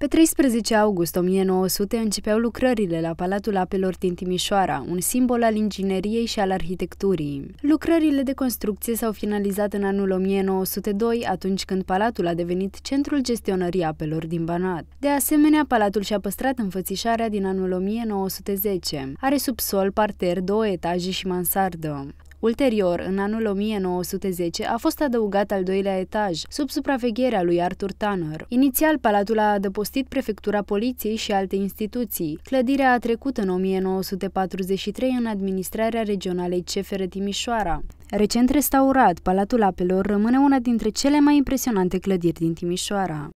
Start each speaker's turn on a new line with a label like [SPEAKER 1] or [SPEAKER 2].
[SPEAKER 1] Pe 13 august 1900 începeau lucrările la Palatul Apelor din Timișoara, un simbol al ingineriei și al arhitecturii. Lucrările de construcție s-au finalizat în anul 1902, atunci când palatul a devenit centrul gestionării apelor din Banat. De asemenea, palatul și-a păstrat înfățișarea din anul 1910. Are subsol, parter, două etaje și mansardă. Ulterior, în anul 1910, a fost adăugat al doilea etaj, sub supravegherea lui Arthur Tanner. Inițial, palatul a adăpostit prefectura poliției și alte instituții. Clădirea a trecut în 1943 în administrarea regionalei CFR Timișoara. Recent restaurat, Palatul Apelor rămâne una dintre cele mai impresionante clădiri din Timișoara.